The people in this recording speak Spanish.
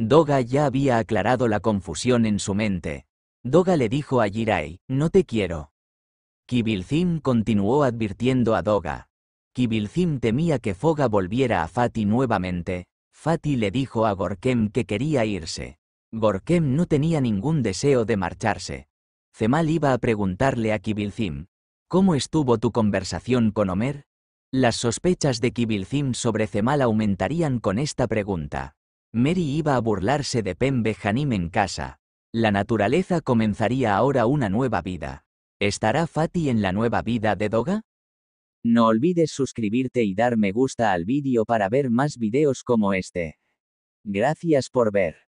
Doga ya había aclarado la confusión en su mente. Doga le dijo a Jirai, no te quiero. Kibilzim continuó advirtiendo a Doga. Kibilzim temía que Foga volviera a Fati nuevamente. Fati le dijo a Gorkem que quería irse. Gorkem no tenía ningún deseo de marcharse. Zemal iba a preguntarle a Kibilzim, ¿cómo estuvo tu conversación con Omer? Las sospechas de Kibilzim sobre Zemal aumentarían con esta pregunta. Mary iba a burlarse de Pembe en casa. La naturaleza comenzaría ahora una nueva vida. ¿Estará Fati en la nueva vida de Doga? No olvides suscribirte y dar me gusta al vídeo para ver más videos como este. Gracias por ver.